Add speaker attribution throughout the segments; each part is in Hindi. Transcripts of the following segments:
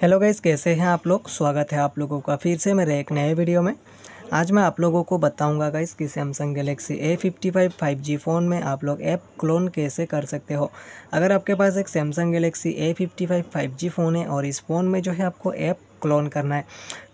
Speaker 1: हेलो गाइज़ कैसे हैं आप लोग स्वागत है आप लोगों का फिर से मेरे एक नए वीडियो में आज मैं आप लोगों को बताऊंगा गाइज़ कि Samsung Galaxy A fifty five five G phone में आप लोग ऐप क्लोन कैसे कर सकते हो अगर आपके पास एक Samsung Galaxy A fifty five five G phone है और इस फ़ोन में जो है आपको ऐप क्लोन करना है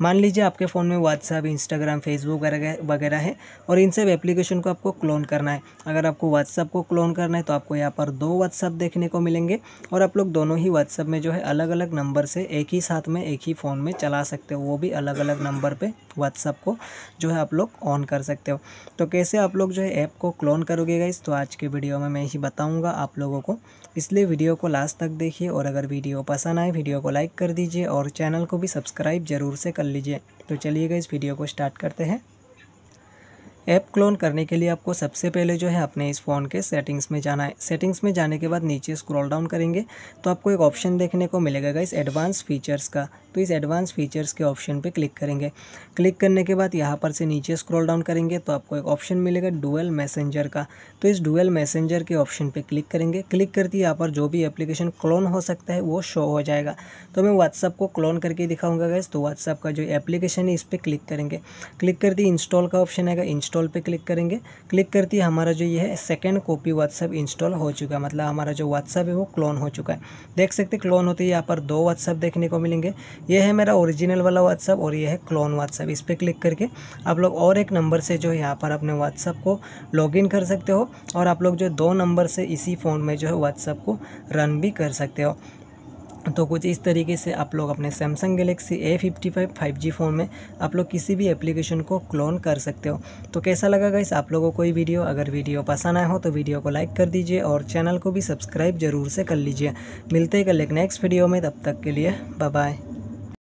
Speaker 1: मान लीजिए आपके फ़ोन में व्हाट्सअप इंस्टाग्राम फेसबुक वगैरह है और इन सब एप्लीकेशन को आपको क्लोन करना है अगर आपको व्हाट्सअप को क्लोन करना है तो आपको यहाँ पर दो व्हाट्सअप देखने को मिलेंगे और आप लोग दोनों ही व्हाट्सअप में जो है अलग अलग नंबर से एक ही साथ में एक ही फ़ोन में चला सकते हो वो भी अलग अलग नंबर पर व्हाट्सअप को जो है आप लोग ऑन कर सकते हो तो कैसे आप लोग जो है ऐप को क्लोन करोगे गाइस तो आज के वीडियो में मैं ही बताऊँगा आप लोगों को इसलिए वीडियो को लास्ट तक देखिए और अगर वीडियो पसंद आए वीडियो को लाइक कर दीजिए और चैनल को भी सब सब्सक्राइब जरूर से कर लीजिए तो चलिएगा इस वीडियो को स्टार्ट करते हैं ऐप क्लोन करने के लिए आपको सबसे पहले जो है अपने इस फ़ोन के सेटिंग्स में जाना है सेटिंग्स में जाने के बाद नीचे स्क्रॉल डाउन करेंगे तो आपको एक ऑप्शन देखने को मिलेगा इस एडवांस फीचर्स का तो इस एडवांस फीचर्स के ऑप्शन पे क्लिक करेंगे क्लिक करने के बाद यहाँ पर से नीचे स्क्रॉल डाउन करेंगे तो आपको एक ऑप्शन मिलेगा डुअल मैसेंजर का तो इस डुअल मैसेंजर के ऑप्शन पर क्लिक करेंगे क्लिक करती यहाँ पर जो भी एप्लीकेशन क्लोन हो सकता है वो शो हो जाएगा तो मैं व्हाट्सअप को क्लोन करके दिखाऊँगा गैस तो व्हाट्सअप का जो एप्लीकेशन है इस पर क्लिक करेंगे क्लिक करती इंस्टॉल का ऑप्शन आएगा इंस्टॉल इंस्टॉल पे क्लिक करेंगे क्लिक करते ही हमारा जो ये है सेकेंड कॉपी व्हाट्सअप इंस्टॉल हो चुका है मतलब हमारा जो व्हाट्सअप है वो क्लोन हो चुका है देख सकते क्लोन होते ही यहाँ पर दो व्हाट्सअप देखने को मिलेंगे ये है मेरा ओरिजिनल वाला व्हाट्सअप और ये है क्लोन व्हाट्सअप इस पर क्लिक करके आप लोग और एक नंबर से जो है यहाँ पर अपने व्हाट्सअप को लॉगिन कर सकते हो और आप लोग जो दो नंबर से इसी फ़ोन में जो है व्हाट्सअप को रन भी कर सकते हो तो कुछ इस तरीके से आप लोग अपने Samsung Galaxy A fifty five five G phone में आप लोग किसी भी एप्लीकेशन को क्लोन कर सकते हो तो कैसा लगा गाइस आप लोगों को ये वीडियो अगर वीडियो पसंद आया हो तो वीडियो को लाइक कर दीजिए और चैनल को भी सब्सक्राइब जरूर से कर लीजिए मिलते हैं कल एक नेक्स्ट वीडियो में तब तक के लिए बाय